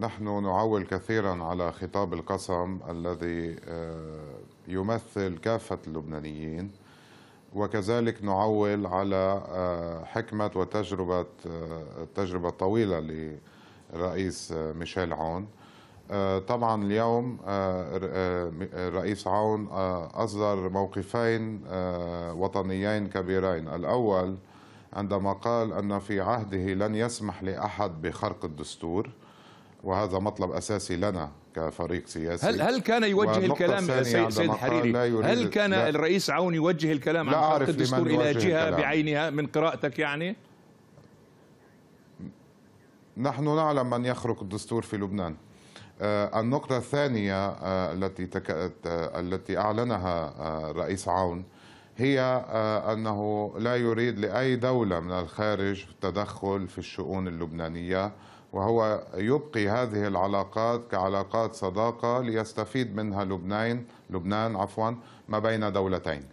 نحن نعول كثيرا على خطاب القسم الذي آه، يمثل كافة اللبنانيين وكذلك نعول على آه، حكمة وتجربة التجربة آه، الطويلة لرئيس ميشيل عون طبعا اليوم الرئيس عون أصدر موقفين وطنيين كبيرين الأول عندما قال أن في عهده لن يسمح لأحد بخرق الدستور وهذا مطلب اساسي لنا كفريق سياسي هل هل كان يوجه الكلام سيد, سيد حريري هل كان لا الرئيس عون يوجه الكلام عن خط الدستور الى جهه بعينها من قراءتك يعني؟ نحن نعلم من يخرق الدستور في لبنان آه، النقطة الثانية آه، التي آه، التي أعلنها الرئيس عون هي آه، أنه لا يريد لأي دولة من الخارج التدخل في الشؤون اللبنانية وهو يبقي هذه العلاقات كعلاقات صداقة ليستفيد منها لبنان لبنان عفوا ما بين دولتين